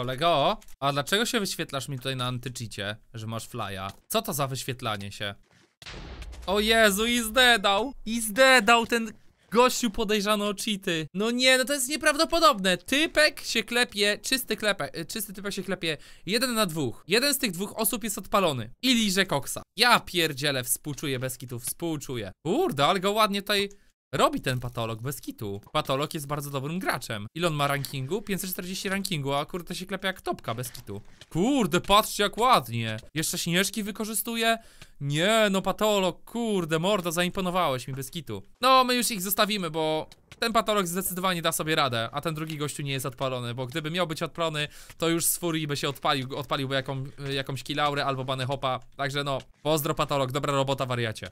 Kolego, a dlaczego się wyświetlasz mi tutaj na antycicie, że masz flya? Co to za wyświetlanie się? O Jezu, i zdedał! I zdedał ten gościu podejrzany o cheaty. No nie, no to jest nieprawdopodobne. Typek się klepie, czysty klepek, y, czysty typek się klepie jeden na dwóch. Jeden z tych dwóch osób jest odpalony. I liże koksa. Ja pierdzielę, współczuję bez kitów, współczuję. Kurde, ale go ładnie tutaj robi ten patolog bez kitu. Patolog jest bardzo dobrym graczem. Ilon ma rankingu? 540 rankingu, a kurde się klepia jak topka bez kitu. Kurde, patrzcie jak ładnie. Jeszcze śnieżki wykorzystuje? Nie, no patolog, kurde, mordo, zaimponowałeś mi bez kitu. No, my już ich zostawimy, bo ten patolog zdecydowanie da sobie radę, a ten drugi gościu nie jest odpalony, bo gdyby miał być odpalony, to już z furii by się odpalił, odpaliłby jaką, jakąś kilaurę albo bany hopa. Także no, pozdro patolog, dobra robota wariacie.